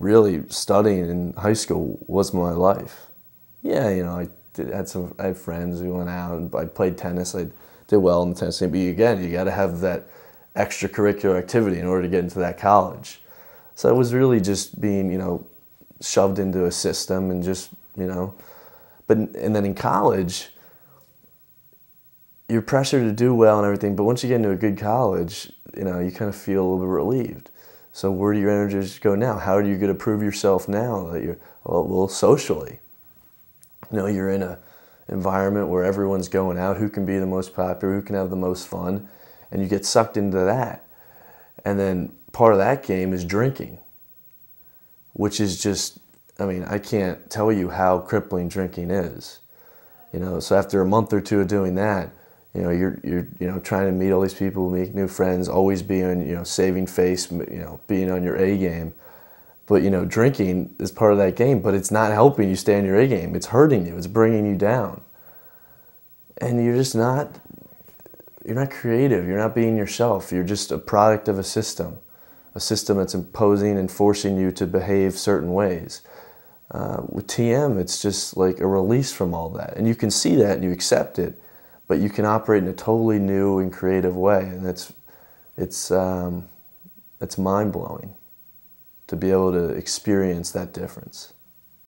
really studying in high school was my life. Yeah, you know, I did, had some I had friends who went out and I played tennis. I did well in the tennis team, but again, you got to have that extracurricular activity in order to get into that college. So it was really just being, you know, shoved into a system and just, you know, but and then in college, you're pressured to do well and everything. But once you get into a good college, you know, you kind of feel a little bit relieved. So where do your energies go now? How do you get to prove yourself now that you're well, well socially? You know, you're in a environment where everyone's going out, who can be the most popular, who can have the most fun, and you get sucked into that. And then part of that game is drinking, which is just, I mean, I can't tell you how crippling drinking is. You know, so after a month or two of doing that, you know, you're, you're, you know, trying to meet all these people, make new friends, always being, you know, saving face, you know, being on your A game. But, you know, drinking is part of that game, but it's not helping you stay on your A game. It's hurting you. It's bringing you down. And you're just not, you're not creative. You're not being yourself. You're just a product of a system, a system that's imposing and forcing you to behave certain ways. Uh, with TM, it's just like a release from all that. And you can see that and you accept it but you can operate in a totally new and creative way, and it's it's um, it's mind blowing to be able to experience that difference.